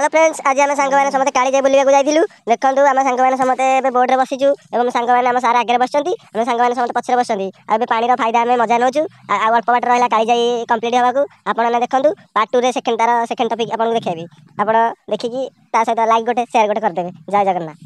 hello friends আজ আমি সাংবাদিক সমস্ত কালীজাই বুলবাকে যাই দেখুন আমি সাংবাদিক সমস্ত এবার বোর্ডে বসিছু এবং সাংবাদিক আমার সারা আগে বসছেন আমি সাংবাদিক সমস্ত পছরে বসছেন এবার পানির ফায়দা আমি মজা নেছু অল্প বাট রহলা কালীজাই কমপ্লিট হওয়া আপনার দেখুন পার্ট টু রে সেকেন্ড তার সেকেন্ড টপিক আপনার দেখাইবি আপনার দেখি তা সহ লাইক গোটে সেয়ার গোটে করেদেবে জয় জগন্নাথ